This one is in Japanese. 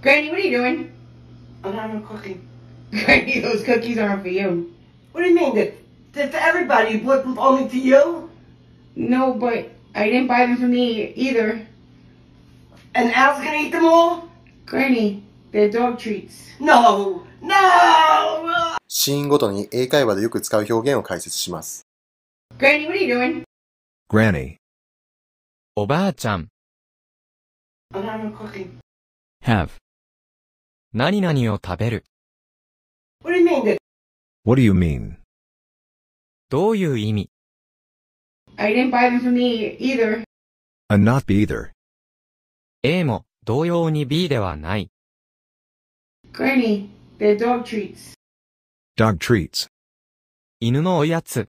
Granny, what are you doing? I'm having cookie. Granny, those cookies aren't for you. What do you mean? They're, they're for everybody. b u t only for you? No, but I didn't buy them for me either. And Al's gonna eat them all? Granny, they're dog treats. No! No! シーンごとに英会話でよく使う表現を解説します。Granny, what are you doing? Granny. おばあちゃん。I'm having cookie. Have. 何々を食べる。What do you mean? that- What do you mean? どういう意味 I didn't buy them for me either. And not be either. ?A も同様に B ではない。Granny, they're dog treats. Dog treats. 犬のおやつ。